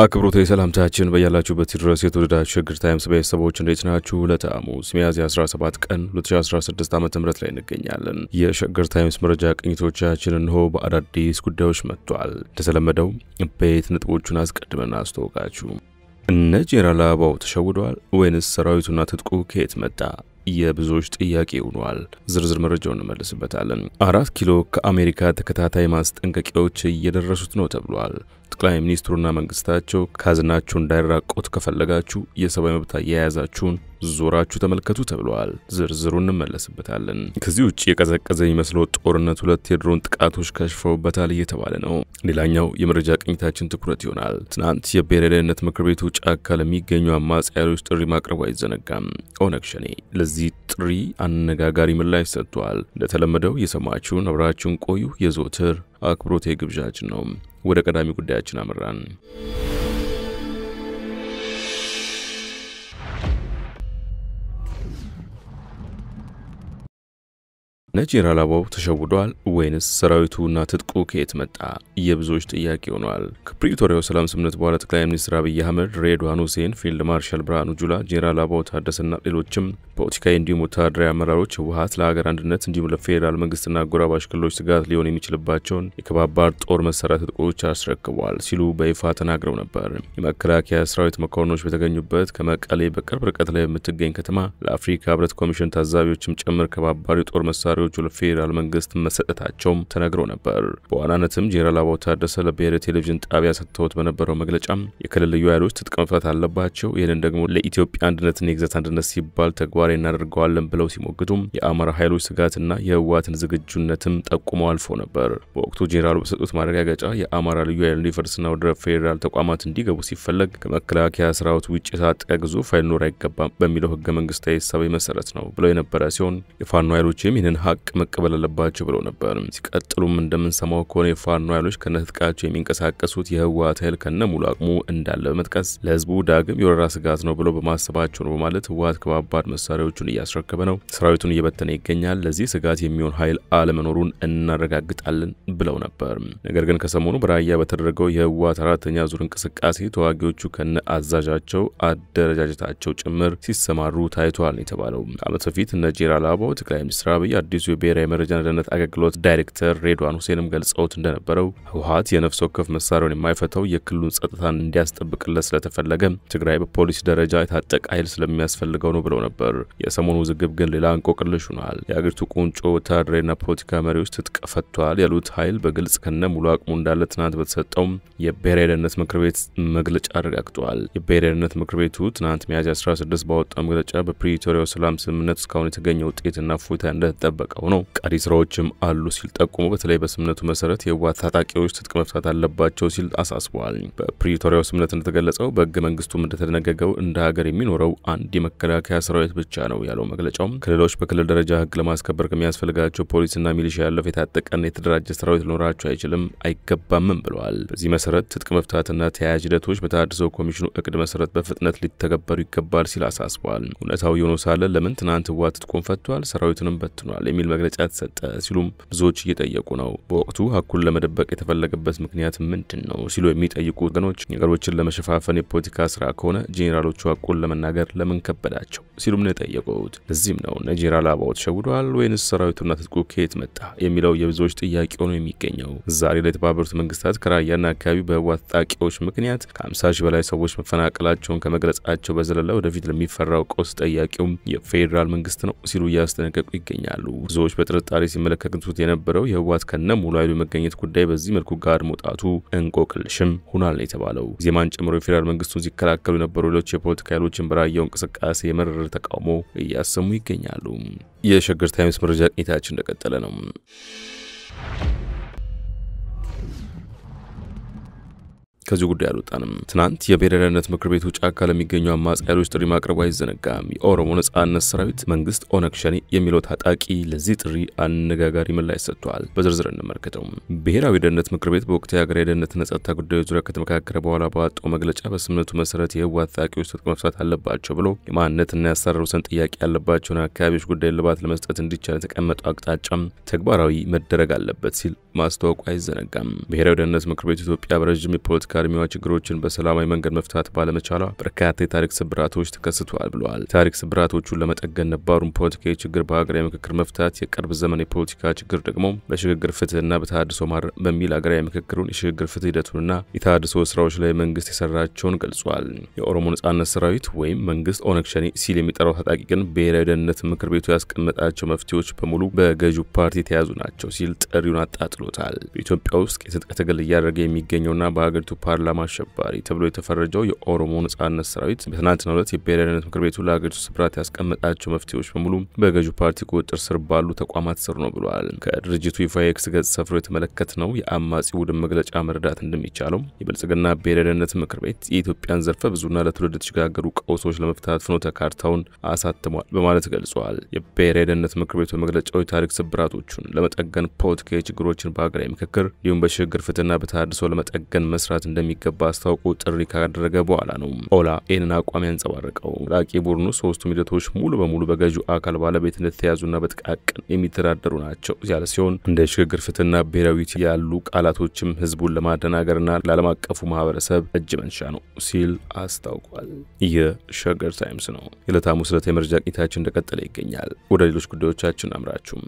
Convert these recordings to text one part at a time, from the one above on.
አክብሮት የሰላምታችን በያላችሁበት ድረስ የተወደዳችሁ ሸግር ታይምስ ቤተሰቦች እንዴት ናችሁ? ለተአሙስ ሚያዝያ 17 ቀን 2016 ዓ ም ላይ እንገኛለን። የሸግር ታይምስ መረጃ ቅኝቶቻችን እንሆ በአዳዲስ ጉዳዮች መጥቷል። እንደተለመደው ቤት ነጥቦቹን አስቀድመን አስተዋወቃችሁ። እነ ጄኔራል አበባው ተሸውደዋል ወይንስ ሰራዊቱና ትጥቁ ከየት መጣ? የብዙዎች ጥያቄ ሆኗል። ዝርዝር መረጃውን እንመልስበታለን። አራት ኪሎ ከአሜሪካ ተከታታይ ማስጠንቀቂያዎች እየደረሱት ነው ተብሏል። ጠቅላይ ሚኒስትሩና መንግስታቸው ካዝናችሁ እንዳይራቆት ከፈለጋችሁ የሰብአዊ መብት አያያዛችሁን ዞራችሁ ተመልከቱ ተብለዋል። ዝርዝሩ እንመለስበታለን። ከዚህ ውጭ የቀዘቀዘ የሚመስለው ጦርነት ሁለት የድሮን ጥቃቶች ከሽፈውበታል እየተባለ ነው። ሌላኛው የመረጃ ቅኝታችን ትኩረት ይሆናል። ትናንት የብሔራዊ ደህንነት ምክር ቤቱ ጫካ ለሚገኙ አማጺ ኃይሎች ጥሪ ማቅረቡ አይዘነጋም። ኦነግ ሸኔ ለዚህ ጥሪ አነጋጋሪ ምላሽ ሰጥቷል። እንደተለመደው የሰማችሁን አብራችሁን ቆዩ የዞትር አክብሮት የግብዣችን ነው። ወደ ቀዳሚ ጉዳያችን አመራን። ናይጄሪያ ላባው ተሸውዷል ወይንስ ሰራዊቱና ትጥቁ ከየት መጣ? የብዙዎች ጥያቄ ሆኗል። ከፕሪቶሪያው ሰላም ስምምነት በኋላ ጠቅላይ ሚኒስትር አብይ አህመድ፣ ሬድዋን ሁሴን፣ ፊልድ ማርሻል ብርሃኑ ጁላ፣ ጄኔራል አባው ታደሰና ሌሎችም ፖለቲካዊ እንዲሁም ወታደራዊ አመራሮች ህወሀት ለሀገር አንድነት እንዲሁም ለፌዴራል መንግስትና አጎራባሽ ክልሎች ስጋት ሊሆን የሚችልባቸውን የከባባድ ጦር መሳሪያ ትጥቆች አስረክቧል ሲሉ በይፋ ተናግረው ነበር። የመከላከያ ሰራዊት መኮንኖች በተገኙበት ከመቀሌ በቅርብ ርቀት ላይ በምትገኝ ከተማ ለአፍሪካ ህብረት ኮሚሽን ታዛቢዎችም ጭምር ከባባድ የጦር መሳሪያ መሪዎች ለፌዴራል መንግስት መሰጠታቸውም ተነግሮ ነበር። በዋናነትም ጄኔራል አበባው ታደሰ ለብሔራዊ ቴሌቪዥን ጣቢያ ሰጥተውት በነበረው መግለጫ የክልል ልዩ ኃይሎች ትጥቅ መፍታት አለባቸው፣ ይህንን ደግሞ ለኢትዮጵያ አንድነትና የግዛት አንድነት ሲባል ተግባራዊ እናደርገዋለን ብለው ሲሞግቱም የአማራ ኃይሎች ስጋትና የህወሓትን ዝግጁነትም ጠቁመው አልፎ ነበር። በወቅቱ ጄኔራሉ በሰጡት ማረጋገጫ የአማራ ልዩ ኃይል እንዲፈርስና ወደ ፌዴራል ተቋማት እንዲገቡ ሲፈለግ ከመከላከያ ሰራዊት ውጭ የታጠቀ ግዙፍ ኃይል ኖር አይገባም በሚለው ህገ መንግስታዊ ሀሳብ መሰረት ነው ብለው የነበረ ሲሆን የፋኖ ኃይሎችም ይህንን ሀቅ መቀበል አለባቸው ብለው ነበር። ሲቀጥሉም እንደምንሰማው ከሆነ የፋኖ ኃይሎች ከነትጥቃቸው የሚንቀሳቀሱት የህወሓት ኃይል ከነ ሙሉ አቅሙ እንዳለ በመጥቀስ ለህዝቡ ዳግም የወረራ ስጋት ነው ብለው በማሰባቸው ነው በማለት ህወሓት ከባባድ መሳሪያዎቹን እያስረከበ ነው፣ ሰራዊቱን እየበተነ ይገኛል። ለዚህ ስጋት የሚሆን ኃይል አለመኖሩን እናረጋግጣለን ብለው ነበር። ነገር ግን ከሰሞኑ በራያ በተደረገው የህወሓት አራተኛ ዙር እንቅስቃሴ ተዋጊዎቹ ከነ አዛዣቸው አደረጃጀታቸው ጭምር ሲሰማሩ ታይቷል የተባለው ከአመት በፊት እነ ጄኔራል አበባው ጠቅላይ ሚኒስትር አብይ አዲሱ የሀገሪቱ የብሔራዊ መረጃና ደህንነት አገልግሎት ዳይሬክተር ሬድዋን ሁሴንም ገልጸውት እንደነበረው ህወሀት የነፍስ ወከፍ መሳሪያውን የማይፈታው የክልሉን ጸጥታን እንዲያስጠብቅለት ስለተፈለገ ትግራይ በፖሊስ ደረጃ የታጠቀ ኃይል ስለሚያስፈልገው ነው ብለው ነበር። የሰሞኑ ውዝግብ ግን ሌላ እንቆቅልሽ ሆኗል። የአገሪቱ ቁንጮ ወታደራዊና ፖለቲካ መሪዎች ትጥቅ ፈቷል ያሉት ኃይል በግልጽ ከነ ሙሉ አቅሙ እንዳለ ትናንት በተሰጠው የብሔራዊ ደህንነት ምክር ቤት መግለጫ አረጋግጧል። የብሔራዊ ደህንነት ምክር ቤቱ ትናንት ሚያዝያ 16 ባወጣው መግለጫ በፕሪቶሪያው ሰላም ስምምነት እስካሁን የተገኘ ውጤትና እፎይታ እንደተጠበቀ እየተጠናቀቀው ነው። ቀሪ ስራዎችም አሉ ሲል ጠቁሞ በተለይ በስምነቱ መሰረት የህወሓት ታጣቂዎች ትጥቅ መፍታት አለባቸው ሲል አሳስበዋል። በፕሪቶሪያው ስምነት እንደተገለጸው በህገ መንግስቱም እንደተደነገገው እንደ ሀገር የሚኖረው አንድ የመከላከያ ሰራዊት ብቻ ነው ያለው መግለጫውም ክልሎች በክልል ደረጃ ህግ ለማስከበር ከሚያስፈልጋቸው ፖሊስና ሚሊሻ ያለፈ የታጠቀና የተደራጀ ሰራዊት ሊኖራቸው አይችልም አይገባምም ብለዋል። በዚህ መሰረት ትጥቅ መፍታትና ተያያዥ ሂደቶች በተሃድሶ ኮሚሽኑ እቅድ መሰረት በፍጥነት ሊተገበሩ ይገባል ሲል አሳስቧል። እውነታው የሆነ ሳለ ለምን ትናንት ህወሓት ትጥቁን ፈቷል፣ ሰራዊቱንም በትኗል የሚል የሚል መግለጫ ተሰጠ ሲሉም ብዙዎች እየጠየቁ ነው። በወቅቱ ሀኩን ለመደበቅ የተፈለገበት ምክንያት ምንድን ነው ሲሉ የሚጠይቁ ወገኖች ነገሮችን ለመሸፋፈን የፖለቲካ ስራ ከሆነ ጄኔራሎቹ ሀቁን ለመናገር ለምን ከበዳቸው ሲሉም ነው የጠየቁት። ለዚህም ነው እነ ጄኔራል አበባው ተሸውደዋል ወይንስ ሰራዊቱና ትጥቁ ከየት መጣ የሚለው የብዙዎች ጥያቄ ሆኖ የሚገኘው። ዛሬ ለተባበሩት መንግስታት ከራያና አካባቢ በህወሓት ታጣቂዎች ምክንያት ከ50 ሺህ በላይ ሰዎች መፈናቀላቸውን ከመግለጻቸው በዘለለ ወደፊት ለሚፈራው ቀውስ ጠያቂውም የፌዴራል መንግስት ነው ሲሉ እያስጠነቀቁ ይገኛሉ። ብዙዎች በጥርጣሬ ሲመለከቱት የነበረው የህወሓት ከነ ሙሉ ኃይሉ መገኘት ጉዳይ በዚህ መልኩ ጋር መውጣቱ እንቆቅልሽም ሆኗል የተባለው ዜማን ጨምሮ የፌዴራል መንግስቱን ሲከላከሉ የነበሩ ሌሎች የፖለቲካ ኃይሎችን በራየው እንቅስቃሴ የመረረ ተቃውሞ እያሰሙ ይገኛሉ። የሸገር ታይምስ መረጃ ቅኝታችን እንደቀጠለ ነው። ከዚህ ጉዳይ አልወጣንም። ትናንት የብሔራዊ ደህንነት ምክር ቤቱ ጫካ ለሚገኙ አማጺ ኃይሎች ጥሪ ማቅረቡ አይዘነጋም። የኦሮሞ ነጻነት ሰራዊት መንግስት ኦነግ ሸኔ የሚለው ታጣቂ ለዚህ ጥሪ አነጋጋሪ ምላሽ ሰጥቷል። በዝርዝር እንመልከተው። ብሔራዊ ደህንነት ምክር ቤት በወቅት የሀገራዊ ደህንነትና ጸጥታ ጉዳዮች ዙሪያ ከተመካከረ በኋላ ባወጣው መግለጫ በስምምነቱ መሰረት የህወሓት ታጣቂዎች ትጥቅ መፍታት አለባቸው ብሎ የማንነትና የአሰራር ወሰን ጥያቄ ያለባቸውን አካባቢዎች ጉዳይ እልባት ለመስጠት እንዲቻል የተቀመጠው አቅጣጫም ተግባራዊ መደረግ አለበት ሲል ማስታወቁ አይዘነጋም። ብሔራዊ ደህንነት ምክር ቤቱ ኢትዮጵያ በረዥም የፖለቲካ አስቀድሞ ችግሮችን በሰላማዊ መንገድ መፍታት ባለመቻሏ በርካታ የታሪክ ስብራቶች ተከስተዋል ብለዋል። ታሪክ ስብራቶቹን ለመጠገን ነባሩን ፖለቲካዊ ችግር በሀገራዊ ምክክር መፍታት፣ የቅርብ ዘመን የፖለቲካ ችግር ደግሞ በሽግግር ፍትህና በተሃድሶ ማር በሚል ሀገራዊ ምክክሩን የሽግግር ፍትህ ሂደቱንና የተሃድሶ ስራዎች ላይ መንግስት የሰራቸውን ገልጿል። የኦሮሞ ነጻነት ሰራዊት ወይም መንግስት ኦነግ ሸኔ ሲል የሚጠራው ታጣቂ ግን ብሔራዊ ደህንነት ምክር ቤቱ ያስቀመጣቸው መፍትሄዎች በሙሉ በገዢው ፓርቲ የተያዙ ናቸው ሲል ጥሪውን አጣጥሎታል። በኢትዮጵያ ውስጥ የትጥቅ ትግል እያደረገ የሚገኘውና በሀገሪቱ የፓርላማ አሸባሪ ተብሎ የተፈረጀው የኦሮሞ ነጻነት ሰራዊት በትናንትናው ዕለት የብሔራዊ ደህንነት ምክር ቤቱ ለሀገሪቱ ስብራት ያስቀመጣቸው መፍትሄዎች በሙሉ በገዢው ፓርቲ ቁጥጥር ስር ባሉ ተቋማት ስር ነው ብለዋል። ከድርጅቱ ይፋ የኤክስ ገጽ ሰፍሮ የተመለከትነው የአማጺ ቡድን መግለጫ መረዳት እንደሚቻለው የብልጽግና ብሔራዊ ደህንነት ምክር ቤት የኢትዮጵያን ዘርፈ ብዙና ለትውልድ የተሸጋገሩ ቀውሶች ለመፍታት ፍኖተ ካርታውን አሳትሟል በማለት ገልጿል። የብሔራዊ ደህንነት ምክር ቤቱ መግለጫው የታሪክ ስብራቶቹን ለመጠገን ፖለቲካዊ ችግሮችን በሀገራዊ ምክክር እንዲሁም በሽግግር ፍትህና በተሃድሶ ለመጠገን መስራት እንደሚገባ አስታውቆ ጥሪ ካደረገ በኋላ ነው ኦላ ይህንን አቋም ያንጸባረቀው። ላቂ ቡድኑ ሶስቱም ሂደቶች ሙሉ በሙሉ በገዢው አካል ባለቤት የተያዙና በጥቃቅን የሚተዳደሩ ናቸው ያለ ሲሆን እንደ ሽግግር ፍትህና ብሔራዊት ያሉ ቃላቶችም ህዝቡን ለማደናገርና ለዓለም አቀፉ ማህበረሰብ እጅ መንሻ ነው ሲል አስታውቋል። ይህ ሸገር ታይምስ ነው። የዕለተ ሐሙስ ዕለት የመረጃ ቅኝታችን እንደቀጠለ ይገኛል። ወደ ሌሎች ጉዳዮቻችን አምራችሁም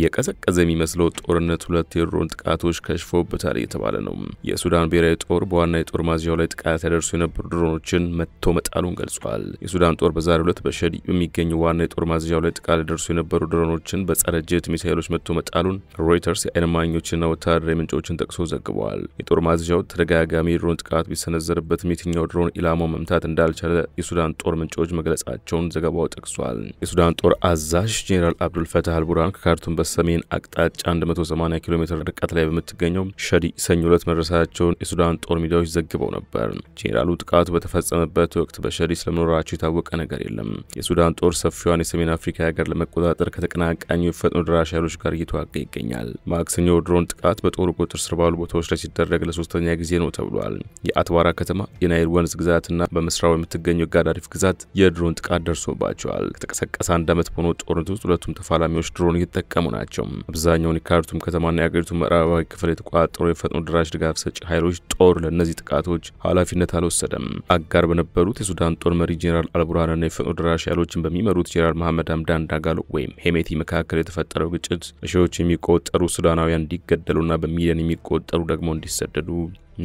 የቀዘቀዘ የሚመስለው ጦርነት ሁለት የድሮን ጥቃቶች ከሽፎበታል እየተባለ ነው። የሱዳን ብሔራዊ ጦር በዋና የጦር ማዝያው ላይ ጥቃት ያደርሱ የነበሩ ድሮኖችን መጥቶ መጣሉን ገልጿል። የሱዳን ጦር በዛሬው ዕለት በሸዲ በሚገኘው ዋና የጦር ማዝያው ላይ ጥቃት ያደርሱ የነበሩ ድሮኖችን በጸረ ጀት ሚሳይሎች መጥቶ መጣሉን ሮይተርስ የዓይን እማኞችና ወታደራዊ ምንጮችን ጠቅሶ ዘግበዋል። የጦር ማዝያው ተደጋጋሚ የድሮን ጥቃት ቢሰነዘርበትም የትኛው ድሮን ኢላማው መምታት እንዳልቻለ የሱዳን ጦር ምንጮች መግለጻቸውን ዘገባው ጠቅሷል። የሱዳን ጦር አዛዥ ጄኔራል አብዱልፈታህ አልቡርሃን ከካርቱም በሰሜን አቅጣጫ 180 ኪሎ ሜትር ርቀት ላይ በምትገኘው ሸዲ ሰኞ ዕለት መድረሳቸውን የሱዳን ጦር ሚዲያዎች ዘግበው ነበር። ጄኔራሉ ጥቃቱ በተፈጸመበት ወቅት በሸዲ ስለመኖራቸው የታወቀ ነገር የለም። የሱዳን ጦር ሰፊዋን የሰሜን አፍሪካ ሀገር ለመቆጣጠር ከተቀናቃኙ የፈጥኖ ደራሽ ኃይሎች ጋር እየተዋጋ ይገኛል። ማክሰኞ ድሮን ጥቃት በጦሩ ቁጥር ስር ባሉ ቦታዎች ላይ ሲደረግ ለሶስተኛ ጊዜ ነው ተብሏል። የአትባራ ከተማ፣ የናይል ወንዝ ግዛትና በምስራው የምትገኘው ጋዳሪፍ ግዛት የድሮን ጥቃት ደርሶባቸዋል። ከተቀሰቀሰ አንድ ዓመት በሆነው ጦርነት ውስጥ ሁለቱም ተፋላሚዎች ድሮን እየተጠቀሙ የተቋቋሙ ናቸው። አብዛኛውን የካርቱም ከተማና የአገሪቱ ምዕራባዊ ክፍል የተቆጣጠሩ የፈጥኖ ድራሽ ድጋፍ ሰጪ ኃይሎች ጦር ለእነዚህ ጥቃቶች ኃላፊነት አልወሰደም። አጋር በነበሩት የሱዳን ጦር መሪ ጄኔራል አልቡርሃንና የፈጥኖ ድራሽ ኃይሎችን በሚመሩት ጄኔራል መሐመድ ሀምዳን ዳጋሎ ወይም ሄሜቲ መካከል የተፈጠረው ግጭት በሺዎች የሚቆጠሩ ሱዳናውያን እንዲገደሉና በሚሊዮን የሚቆጠሩ ደግሞ እንዲሰደዱ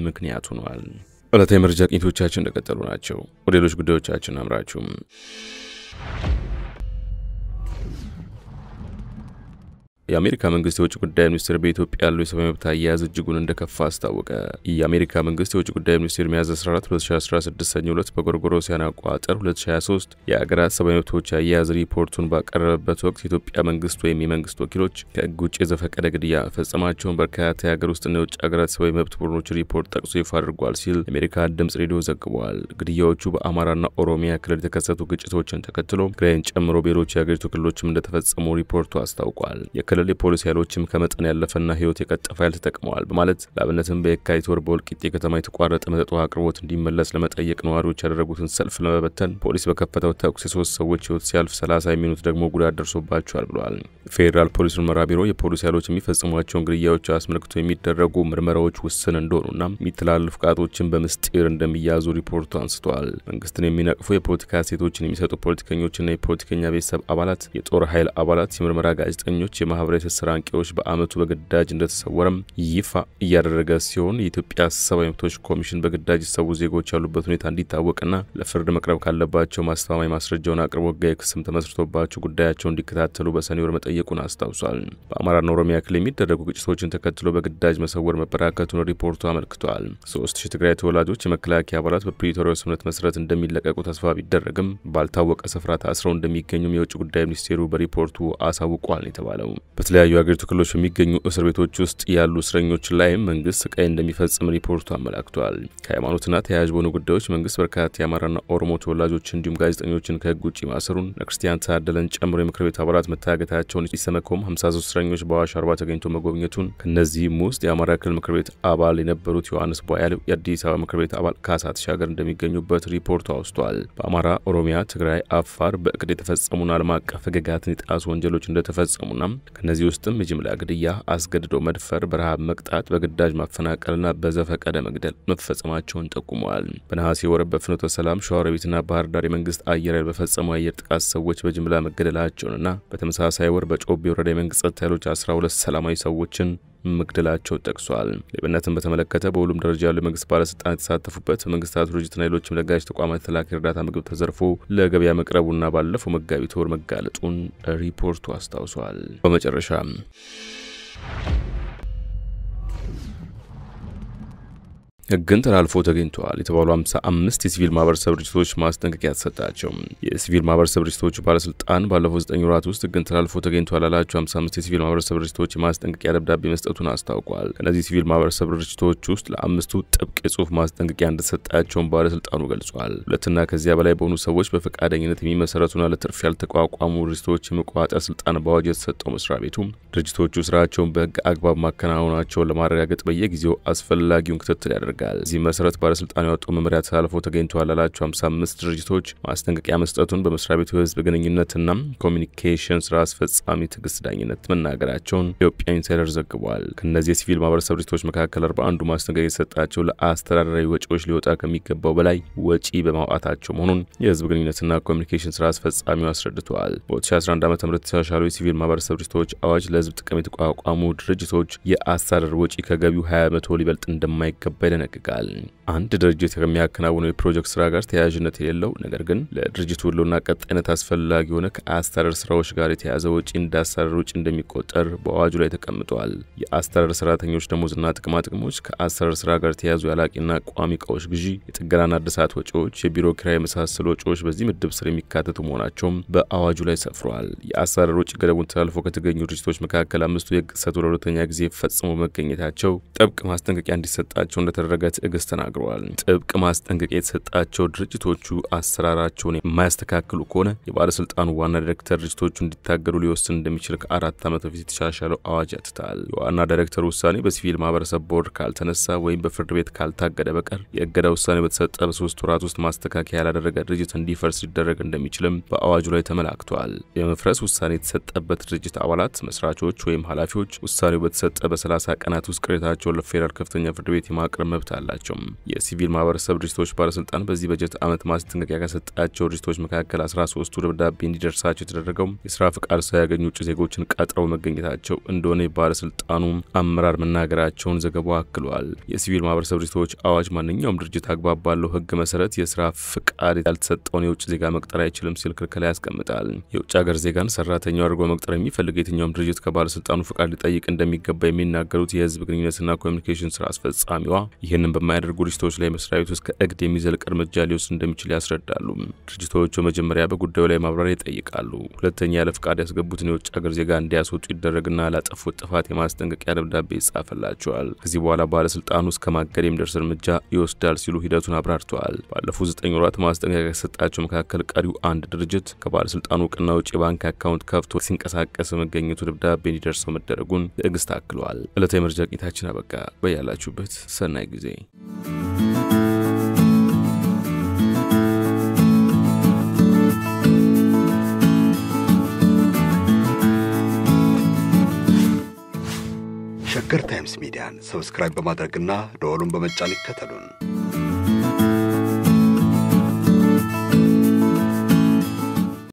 ምክንያት ሆኗል። ዕለታዊ መረጃ ቅኝቶቻችን እንደቀጠሉ ናቸው። ወደ ሌሎች ጉዳዮቻችን አምራችሁም የአሜሪካ መንግስት የውጭ ጉዳይ ሚኒስቴር በኢትዮጵያ ያለው የሰብአዊ መብት አያያዝ እጅጉን እንደከፋ አስታወቀ። የአሜሪካ መንግስት የውጭ ጉዳይ ሚኒስቴር ሚያዝያ 14 2016 ሰኞ ዕለት በጎርጎሮሲያን አቆጣጠር 2023 የአገራት ሰብአዊ መብቶች አያያዝ ሪፖርቱን ባቀረበበት ወቅት የኢትዮጵያ መንግስት ወይም የመንግስት ወኪሎች ከህግ ውጭ የዘፈቀደ ግድያ መፈጸማቸውን በርካታ የሀገር ውስጥና የውጭ ሀገራት ሰብአዊ መብት ቡድኖች ሪፖርት ጠቅሶ ይፋ አድርጓል ሲል የአሜሪካ ድምጽ ሬዲዮ ዘግቧል። ግድያዎቹ በአማራና ኦሮሚያ ክልል የተከሰቱ ግጭቶችን ተከትሎ ትግራይን ጨምሮ በሌሎች የሀገሪቱ ክልሎችም እንደተፈጸሙ ሪፖርቱ አስታውቋል። ክልል የፖሊስ ኃይሎችም ከመጠን ያለፈና ህይወት የቀጠፈ ኃይል ተጠቅመዋል በማለት ለአብነትም በየካቲት ወር በወልቂጤ ከተማ የተቋረጠ መጠጥ ውሃ አቅርቦት እንዲመለስ ለመጠየቅ ነዋሪዎች ያደረጉትን ሰልፍ ለመበተን ፖሊስ በከፈተው ተኩስ የሶስት ሰዎች ህይወት ሲያልፍ ሰላሳ የሚሆኑት ደግሞ ጉዳት ደርሶባቸዋል ብለዋል። ፌዴራል ፖሊስ ምርመራ ቢሮ የፖሊስ ኃይሎች የሚፈጽሟቸውን ግድያዎች አስመልክቶ የሚደረጉ ምርመራዎች ውስን እንደሆኑና የሚተላለፉ ቃጦችን በምስጢር እንደሚያዙ ሪፖርቱ አንስተዋል። መንግስትን የሚነቅፉ የፖለቲካ ሴቶችን የሚሰጡ ፖለቲከኞችና የፖለቲከኛ ቤተሰብ አባላት፣ የጦር ኃይል አባላት፣ የምርመራ ጋዜጠኞች፣ የማህበ ማህበራዊ ትስስር አንቂዎች በአመቱ በግዳጅ እንደተሰወረም ይፋ እያደረገ ሲሆን የኢትዮጵያ ሰብአዊ መብቶች ኮሚሽን በግዳጅ የተሰዉ ዜጎች ያሉበት ሁኔታ እንዲታወቅና ለፍርድ መቅረብ ካለባቸው ማስተማማኝ ማስረጃውን አቅርቦ ህጋዊ ክስም ተመስርቶባቸው ጉዳያቸውን እንዲከታተሉ በሰኔ ወር መጠየቁን አስታውሷል። በአማራና ኦሮሚያ ክልል የሚደረጉ ግጭቶችን ተከትሎ በግዳጅ መሰወር መበራከቱን ሪፖርቱ አመልክቷል። ሶስት ሺህ ትግራይ ተወላጆች የመከላከያ አባላት በፕሪቶሪያው ስምምነት መሰረት እንደሚለቀቁ ተስፋ ቢደረግም ባልታወቀ ስፍራ ታስረው እንደሚገኙም የውጭ ጉዳይ ሚኒስቴሩ በሪፖርቱ አሳውቋል የተባለው በተለያዩ የአገሪቱ ክልሎች በሚገኙ እስር ቤቶች ውስጥ ያሉ እስረኞች ላይም መንግስት ስቃይ እንደሚፈጽም ሪፖርቱ አመላክቷል። ከሃይማኖትና ተያያዥ በሆኑ ጉዳዮች መንግስት በርካታ የአማራና ኦሮሞ ተወላጆች እንዲሁም ጋዜጠኞችን ከህግ ውጭ ማሰሩን ለክርስቲያን ታደለን ጨምሮ የምክር ቤቱ አባላት መታገታቸውን ኢሰመኮም 53 እስረኞች በአዋሽ አርባ ተገኝቶ መጎብኘቱን ከእነዚህም ውስጥ የአማራ ክልል ምክር ቤት አባል የነበሩት ዮሐንስ ቧያለው፣ የአዲስ አበባ ምክር ቤት አባል ካሳ ተሻገር እንደሚገኙበት ሪፖርቱ አውስቷል። በአማራ፣ ኦሮሚያ፣ ትግራይ፣ አፋር በእቅድ የተፈጸሙን አለም አቀፍ ህግጋትን የጣሱ ወንጀሎች እንደተፈጸሙና እነዚህ ውስጥም የጅምላ ግድያ፣ አስገድዶ መድፈር፣ በረሃብ መቅጣት፣ በግዳጅ ማፈናቀልና በዘፈቀደ መግደል መፈጸማቸውን ጠቁመዋል። በነሐሴ ወር በፍኖተ ሰላም፣ ሸዋሮቢትና ባህር ዳር የመንግስት አየር ኃይል በፈጸመው የአየር ጥቃት ሰዎች በጅምላ መገደላቸውንና በተመሳሳይ ወር በጮቤ ወረዳ የመንግስት ጸጥታ ኃይሎች 12 ሰላማዊ ሰዎችን መግደላቸው ጠቅሷል። ሌብነትን በተመለከተ በሁሉም ደረጃ ያሉ የመንግስት ባለስልጣናት የተሳተፉበት መንግስታት ድርጅትና ሌሎችም ለጋሽ ተቋማት የተላከ እርዳታ ምግብ ተዘርፎ ለገበያ መቅረቡና ባለፈው መጋቢት ወር መጋለጡን ሪፖርቱ አስታውሷል። በመጨረሻም ህግን ተላልፎ ተገኝተዋል የተባሉ 55 የሲቪል ማህበረሰብ ድርጅቶች ማስጠንቀቂያ ተሰጣቸው። የሲቪል ማህበረሰብ ድርጅቶች ባለስልጣን ባለፈው 9 ወራት ውስጥ ህግን ተላልፎ ተገኝተዋል ያላቸው 55 የሲቪል ማህበረሰብ ድርጅቶች የማስጠንቀቂያ ደብዳቤ መስጠቱን አስታውቋል። ከእነዚህ ሲቪል ማህበረሰብ ድርጅቶች ውስጥ ለአምስቱ ጥብቅ የጽሁፍ ማስጠንቀቂያ እንደተሰጣቸውን ባለስልጣኑ ገልጿል። ሁለትና ከዚያ በላይ በሆኑ ሰዎች በፈቃደኝነት የሚመሰረቱና ለትርፍ ያልተቋቋሙ ድርጅቶች የመቆጣጠር ስልጣን በአዋጅ የተሰጠው መስሪያ ቤቱ ድርጅቶቹ ስራቸውን በህግ አግባብ ማከናወናቸውን ለማረጋገጥ በየጊዜው አስፈላጊውን ክትትል ያደርጋል። ያደርጋል። እዚህ መሰረት ባለስልጣን ያወጣው መመሪያ ተላልፎ ተገኝተዋል ላላቸው 55 ድርጅቶች ማስጠንቀቂያ መስጠቱን በመስሪያ ቤቱ የህዝብ ግንኙነትና ኮሚኒኬሽን ስራ አስፈጻሚ ትዕግስት ዳኝነት መናገራቸውን ኢትዮጵያ ኢንሳይደር ዘግቧል። ከእነዚህ የሲቪል ማህበረሰብ ድርጅቶች መካከል 41 ማስጠንቀቂያ የተሰጣቸው ለአስተዳደራዊ ወጪዎች ሊወጣ ከሚገባው በላይ ወጪ በማውጣታቸው መሆኑን የህዝብ ግንኙነትና ኮሚኒኬሽን ስራ አስፈጻሚው አስረድተዋል። በ2011 ዓ ም የተሻሻሉ የሲቪል ማህበረሰብ ድርጅቶች አዋጅ ለህዝብ ጥቅም የተቋቋሙ ድርጅቶች የአስተዳደር ወጪ ከገቢው 20 በመቶ ሊበልጥ እንደማይገባ ይደነግ ይደነግጋል። አንድ ድርጅት ከሚያከናውነው የፕሮጀክት ስራ ጋር ተያያዥነት የሌለው ነገር ግን ለድርጅቱ ሁሉና ቀጣይነት አስፈላጊ የሆነ ከአስተዳደር ስራዎች ጋር የተያዘ ወጪ እንዳስተዳደር አስተዳደር እንደሚቆጠር በአዋጁ ላይ ተቀምጧል። የአስተዳደር ሰራተኞች ደሞዝና ጥቅማ ጥቅሞች፣ ከአስተዳደር ስራ ጋር የተያዙ ያላቂና ቋሚ እቃዎች ግዢ፣ የጥገናና አድሳት ወጪዎች፣ የቢሮ ኪራይ የመሳሰሉ ወጪዎች በዚህ ምድብ ስር የሚካተቱ መሆናቸውም በአዋጁ ላይ ሰፍሯል። የአስተዳደር ውጭ ገደቡን ተላልፎ ከተገኙ ድርጅቶች መካከል አምስቱ የህግ ጥሰት ለሁለተኛ ጊዜ ፈጽሞ መገኘታቸው ጥብቅ ማስጠንቀቂያ እንዲሰጣቸው እንደተደረገ በትዕግስት ተናግረዋል። ጥብቅ ማስጠንቀቂያ የተሰጣቸው ድርጅቶቹ አሰራራቸውን የማያስተካክሉ ከሆነ የባለስልጣኑ ዋና ዳይሬክተር ድርጅቶቹ እንዲታገዱ ሊወስን እንደሚችል ከአራት ዓመት በፊት የተሻሻለው አዋጅ ያትታል። የዋና ዳይሬክተር ውሳኔ በሲቪል ማህበረሰብ ቦርድ ካልተነሳ ወይም በፍርድ ቤት ካልታገደ በቀር የእገዳ ውሳኔ በተሰጠ በሶስት ወራት ውስጥ ማስተካከያ ያላደረገ ድርጅት እንዲፈርስ ሊደረግ እንደሚችልም በአዋጁ ላይ ተመላክቷል። የመፍረስ ውሳኔ የተሰጠበት ድርጅት አባላት፣ መስራቾች ወይም ኃላፊዎች ውሳኔው በተሰጠ በ30 ቀናት ውስጥ ቅሬታቸውን ለፌዴራል ከፍተኛ ፍርድ ቤት የማቅረብ መብት አላቸው። የሲቪል ማህበረሰብ ድርጅቶች ባለስልጣን በዚህ በጀት ዓመት ማስጠንቀቂያ ከሰጣቸው ድርጅቶች መካከል 13ቱ ደብዳቤ እንዲደርሳቸው የተደረገው የስራ ፍቃድ ሳያገኙ ውጭ ዜጎችን ቀጥረው መገኘታቸው እንደሆነ የባለስልጣኑ አመራር መናገራቸውን ዘገባው አክሏል። የሲቪል ማህበረሰብ ድርጅቶች አዋጅ ማንኛውም ድርጅት አግባብ ባለው ህግ መሰረት የስራ ፍቃድ ያልተሰጠውን የውጭ ዜጋ መቅጠር አይችልም ሲል ክልከላ ያስቀምጣል። የውጭ ሀገር ዜጋን ሰራተኛው አድርጎ መቅጠር የሚፈልግ የትኛውም ድርጅት ከባለስልጣኑ ፍቃድ ሊጠይቅ እንደሚገባ የሚናገሩት የህዝብ ግንኙነትና ኮሚኒኬሽን ስራ አስፈጻሚዋ ይህንን በማያደርጉ ድርጅቶች ላይ መስሪያ ቤቱ እስከ እግድ የሚዘልቅ እርምጃ ሊወስድ እንደሚችል ያስረዳሉ። ድርጅቶቹ መጀመሪያ በጉዳዩ ላይ ማብራሪያ ይጠይቃሉ። ሁለተኛ ያለ ፍቃድ ያስገቡትን የውጭ ሀገር ዜጋ እንዲያስወጡ ይደረግና ላጠፉት ጥፋት የማስጠንቀቂያ ደብዳቤ ይጻፈላቸዋል። ከዚህ በኋላ ባለስልጣኑ እስከ ማገድ የሚደርስ እርምጃ ይወስዳል ሲሉ ሂደቱን አብራርተዋል። ባለፉት ዘጠኝ ወራት ማስጠንቀቂያ ከሰጣቸው መካከል ቀሪው አንድ ድርጅት ከባለስልጣኑ እውቅና ውጭ የባንክ አካውንት ከፍቶ ሲንቀሳቀስ መገኘቱ ደብዳቤ እንዲደርሰው መደረጉን ትዕግስት አክለዋል። ዕለታዊ መረጃ ቅኝታችን አበቃ። በያላችሁበት ሰናይ ጊዜ ጊዜ ሸገር ታይምስ ሚዲያን ሰብስክራይብ በማድረግና ደወሉን በመጫን ይከተሉን።